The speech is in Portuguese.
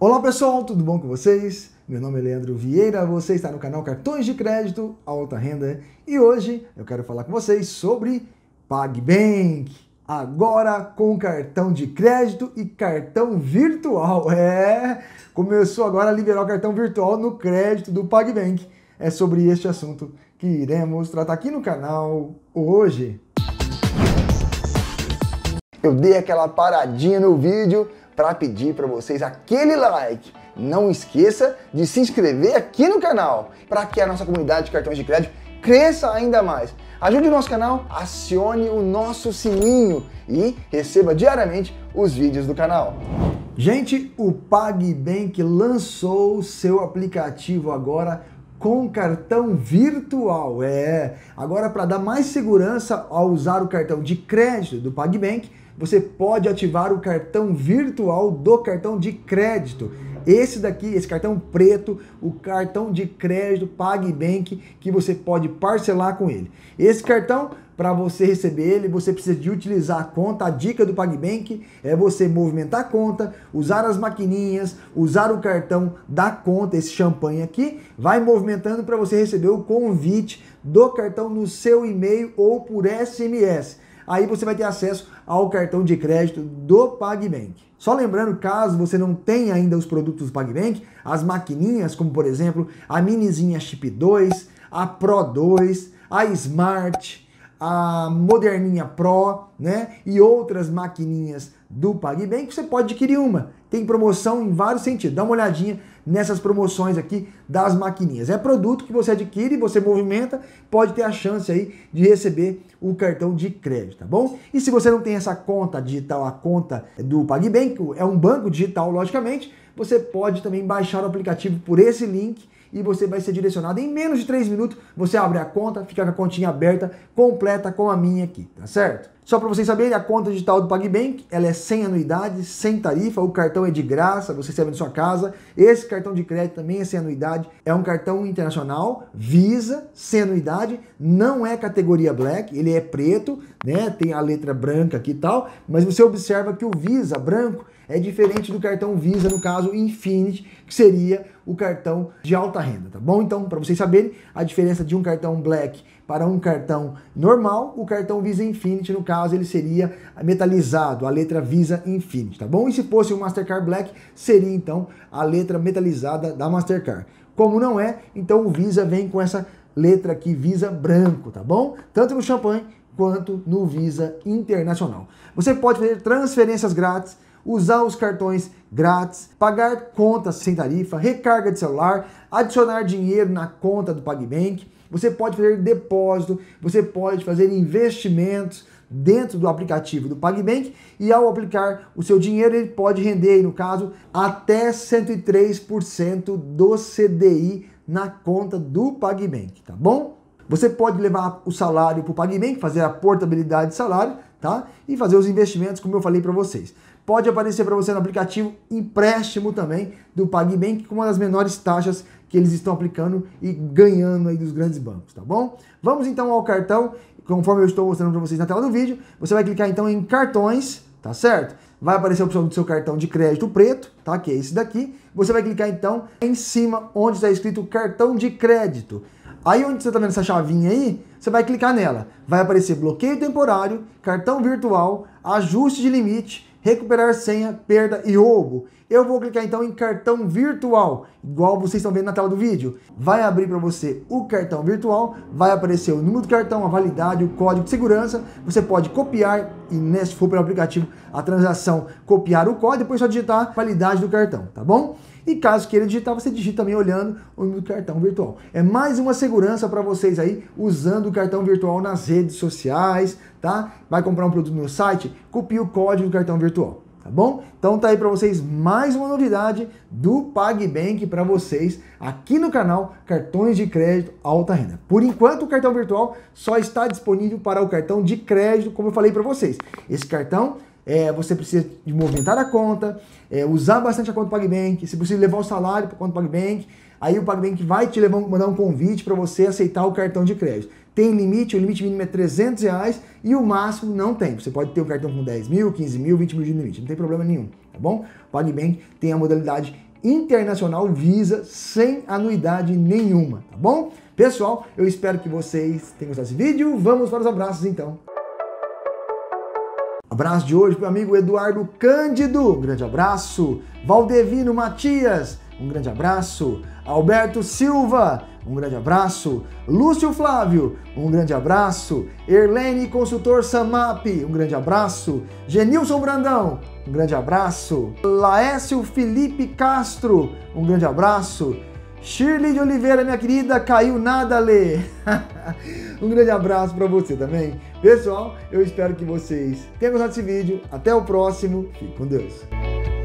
Olá pessoal, tudo bom com vocês? Meu nome é Leandro Vieira, você está no canal Cartões de Crédito Alta Renda e hoje eu quero falar com vocês sobre PagBank. Agora com cartão de crédito e cartão virtual. É, começou agora a liberar o cartão virtual no crédito do PagBank. É sobre este assunto que iremos tratar aqui no canal hoje. Eu dei aquela paradinha no vídeo para pedir para vocês aquele like. Não esqueça de se inscrever aqui no canal para que a nossa comunidade de cartões de crédito cresça ainda mais. Ajude o nosso canal, acione o nosso sininho e receba diariamente os vídeos do canal. Gente, o PagBank lançou seu aplicativo agora com cartão virtual. É, agora para dar mais segurança ao usar o cartão de crédito do PagBank, você pode ativar o cartão virtual do cartão de crédito. Esse daqui, esse cartão preto, o cartão de crédito PagBank que você pode parcelar com ele. Esse cartão para você receber ele, você precisa de utilizar a conta. A dica do PagBank é você movimentar a conta, usar as maquininhas, usar o cartão da conta, esse champanhe aqui, vai movimentando para você receber o convite do cartão no seu e-mail ou por SMS aí você vai ter acesso ao cartão de crédito do PagBank. Só lembrando, caso você não tenha ainda os produtos do PagBank, as maquininhas, como por exemplo a Minizinha Chip 2, a Pro 2, a Smart, a Moderninha Pro, né? E outras maquininhas do PagBank, que você pode adquirir uma. Tem promoção em vários sentidos. Dá uma olhadinha nessas promoções aqui das maquininhas. É produto que você adquire, você movimenta, pode ter a chance aí de receber o cartão de crédito, tá bom? E se você não tem essa conta digital, a conta do PagBank, é um banco digital, logicamente, você pode também baixar o aplicativo por esse link e você vai ser direcionado. Em menos de 3 minutos, você abre a conta, fica com a continha aberta, completa com a minha aqui, tá certo? Só para vocês saberem, a conta digital do PagBank, ela é sem anuidade, sem tarifa, o cartão é de graça, você recebe na sua casa. Esse cartão de crédito também é sem anuidade, é um cartão internacional, Visa, sem anuidade, não é categoria Black, ele é preto, né? Tem a letra branca aqui e tal, mas você observa que o Visa branco, é diferente do cartão Visa, no caso Infinity, que seria o cartão de alta renda, tá bom? Então, para vocês saberem a diferença de um cartão Black para um cartão normal, o cartão Visa Infinity, no caso, ele seria metalizado, a letra Visa Infinity, tá bom? E se fosse um Mastercard Black, seria então a letra metalizada da Mastercard. Como não é, então o Visa vem com essa letra aqui Visa branco, tá bom? Tanto no champanhe quanto no Visa Internacional. Você pode fazer transferências grátis usar os cartões grátis, pagar contas sem tarifa, recarga de celular, adicionar dinheiro na conta do PagBank, você pode fazer depósito, você pode fazer investimentos dentro do aplicativo do PagBank e ao aplicar o seu dinheiro ele pode render, no caso, até 103% do CDI na conta do PagBank, tá bom? Você pode levar o salário para o PagBank, fazer a portabilidade de salário, tá? E fazer os investimentos, como eu falei para vocês pode aparecer para você no aplicativo empréstimo também do PagBank com uma das menores taxas que eles estão aplicando e ganhando aí dos grandes bancos, tá bom? Vamos então ao cartão, conforme eu estou mostrando para vocês na tela do vídeo, você vai clicar então em cartões, tá certo? Vai aparecer a opção do seu cartão de crédito preto, tá? Que é esse daqui. Você vai clicar então em cima onde está escrito cartão de crédito. Aí onde você está vendo essa chavinha aí, você vai clicar nela. Vai aparecer bloqueio temporário, cartão virtual, ajuste de limite, recuperar senha, perda e roubo. Eu vou clicar então em cartão virtual, igual vocês estão vendo na tela do vídeo. Vai abrir para você o cartão virtual, vai aparecer o número do cartão, a validade, o código de segurança. Você pode copiar e nesse for pelo aplicativo a transação, copiar o código, depois só digitar a validade do cartão, tá bom? E caso queira digitar, você digita também olhando o cartão virtual. É mais uma segurança para vocês aí usando o cartão virtual nas redes sociais, tá? Vai comprar um produto no site, copia o código do cartão virtual, tá bom? Então tá aí para vocês mais uma novidade do PagBank para vocês aqui no canal Cartões de Crédito Alta Renda. Por enquanto, o cartão virtual só está disponível para o cartão de crédito, como eu falei para vocês. Esse cartão é, você precisa de movimentar a conta, é, usar bastante a conta PagBank, se possível levar o salário para a conta PagBank, aí o PagBank vai te levar, mandar um convite para você aceitar o cartão de crédito. Tem limite, o limite mínimo é 300 reais e o máximo não tem. Você pode ter um cartão com 10 mil, 15 mil, 20 mil de limite, não tem problema nenhum, tá bom? O PagBank tem a modalidade internacional Visa sem anuidade nenhuma, tá bom? Pessoal, eu espero que vocês tenham gostado desse vídeo. Vamos para os abraços então. Abraço de hoje para o amigo Eduardo Cândido, um grande abraço. Valdevino Matias, um grande abraço. Alberto Silva, um grande abraço. Lúcio Flávio, um grande abraço. Erlene Consultor Samap, um grande abraço. Genilson Brandão, um grande abraço. Laécio Felipe Castro, um grande abraço. Shirley de Oliveira, minha querida, caiu nada, ler. um grande abraço para você também. Pessoal, eu espero que vocês tenham gostado desse vídeo. Até o próximo. Fique com Deus.